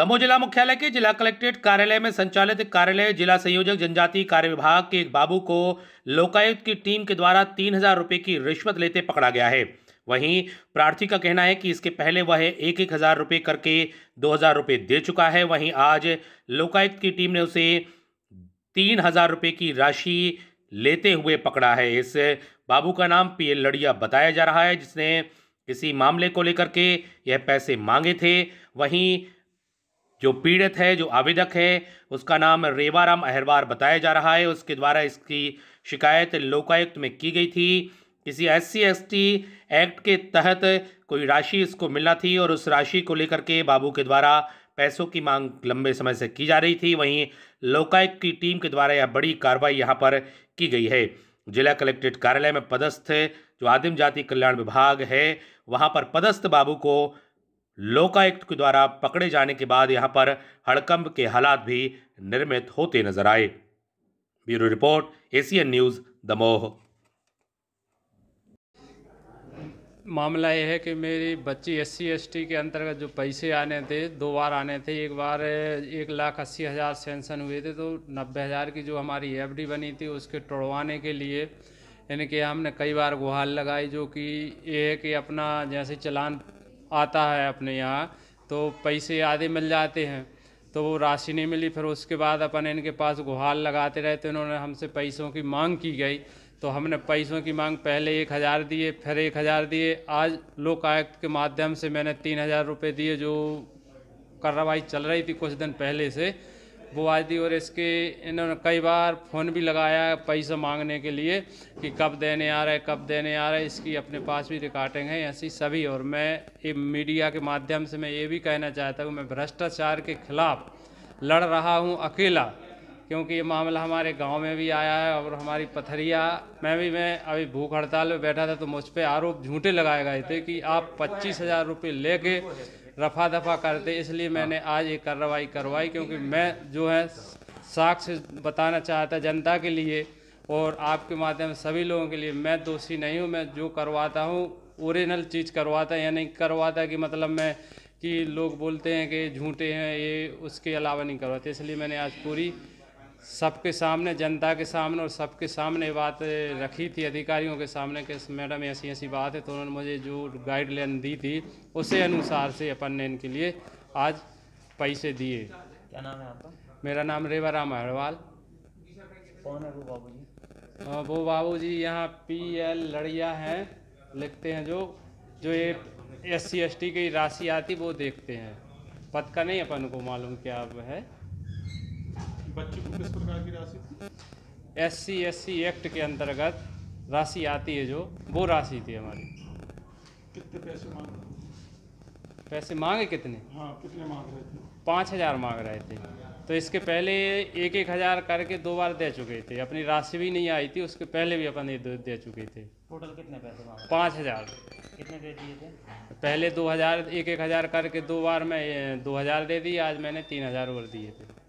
दमोह जिला मुख्यालय के जिला कलेक्ट्रेट कार्यालय में संचालित कार्यालय जिला संयोजक जनजाति कार्य विभाग के एक बाबू को लोकायुक्त की टीम के द्वारा तीन हजार रुपये की रिश्वत लेते पकड़ा गया है वहीं प्रार्थी का कहना है कि इसके पहले वह एक एक हजार रुपये करके दो हजार रुपये दे चुका है वहीं आज लोकायुक्त की टीम ने उसे तीन हजार रुपये की राशि लेते हुए पकड़ा है इस बाबू का नाम पी एल लड़िया बताया जा रहा है जिसने किसी मामले को लेकर के यह पैसे मांगे थे वहीं जो पीड़ित है जो आवेदक है उसका नाम रेवाराम अहरवार बताया जा रहा है उसके द्वारा इसकी शिकायत लोकायुक्त में की गई थी किसी एस सी एक्ट के तहत कोई राशि इसको मिलना थी और उस राशि को लेकर के बाबू के द्वारा पैसों की मांग लंबे समय से की जा रही थी वहीं लोकायुक्त की टीम के द्वारा यह बड़ी कार्रवाई यहाँ पर की गई है जिला कलेक्ट्रेट कार्यालय में पदस्थ जो आदिम जाति कल्याण विभाग है वहाँ पर पदस्थ बाबू को लोकायुक्त के द्वारा पकड़े जाने के बाद यहां पर हड़कंप के हालात भी निर्मित होते नजर आए bureau report Asian news Damoh मामला यह है कि मेरी बच्ची एस सी के अंतर्गत जो पैसे आने थे दो बार आने थे एक बार एक लाख अस्सी हज़ार सेंसन हुए थे तो नब्बे हज़ार की जो हमारी एफडी बनी थी उसके तोड़वाने के लिए यानी कि हमने कई बार गुहार लगाई जो कि ये है कि अपना जैसे चलान आता है अपने यहाँ तो पैसे आधे मिल जाते हैं तो वो राशि नहीं मिली फिर उसके बाद अपन इनके पास गुहार लगाते रहते उन्होंने हमसे पैसों की मांग की गई तो हमने पैसों की मांग पहले एक हज़ार दिए फिर एक हज़ार दिए आज लोक आयुक्त के माध्यम से मैंने तीन हज़ार रुपये दिए जो कार्रवाई चल रही थी कुछ दिन पहले से वो आई और इसके इन्होंने कई बार फ़ोन भी लगाया है पैसा मांगने के लिए कि कब देने आ रहा है कब देने आ रहा है इसकी अपने पास भी रिकॉर्डिंग है ऐसी सभी और मैं ये मीडिया के माध्यम से मैं ये भी कहना चाहता हूँ मैं भ्रष्टाचार के खिलाफ लड़ रहा हूँ अकेला क्योंकि ये मामला हमारे गांव में भी आया है और हमारी पथरिया में भी मैं अभी भूख हड़ताल में बैठा था तो मुझ पर आरोप झूठे लगाए गए थे कि आप पच्चीस हज़ार रुपये ले रफा दफा करते इसलिए हाँ। मैंने आज ये कार्रवाई करवाई क्योंकि मैं जो है साक्ष्य बताना चाहता जनता के लिए और आपके माध्यम सभी लोगों के लिए मैं दोषी नहीं हूँ मैं जो करवाता हूँ ओरिजिनल चीज़ करवाता है या नहीं करवाता कि मतलब मैं कि लोग बोलते हैं कि झूठे हैं ये उसके अलावा नहीं करवाते इसलिए मैंने आज पूरी सबके सामने जनता के सामने और सबके सामने बात रखी थी अधिकारियों के सामने कि मैडम ऐसी ऐसी बात है तो उन्होंने मुझे जो गाइडलाइन दी थी उसे अनुसार से अपन ने इनके लिए आज पैसे दिए क्या नाम है आपका मेरा नाम राम अहरवाल कौन है वो बाबू जी वो बाबू जी यहाँ पी एल लड़िया हैं लिखते हैं जो जो ये एस सी एस टी की राशि आती वो देखते हैं पद का नहीं अपन को मालूम क्या है बच्चे को किस प्रकार की राशि S C S C act के अंतर्गत राशि आती है जो वो राशि थी हमारी कितने पैसे मांगे पैसे मांगे कितने हाँ कितने मांग रहे थे पाँच हज़ार मांग रहे थे तो इसके पहले एक एक हज़ार करके दो बार दे चुके थे अपनी राशि भी नहीं आई थी उसके पहले भी अपन दे, दे चुके थे टोटल कितने पैसे पाँच हज़ार कितने दे दिए थे पहले दो हज़ार एक एक हज़ार करके दो बार मैं दो हज़ार दे दी आज मैंने तीन हज़ार और दिए थे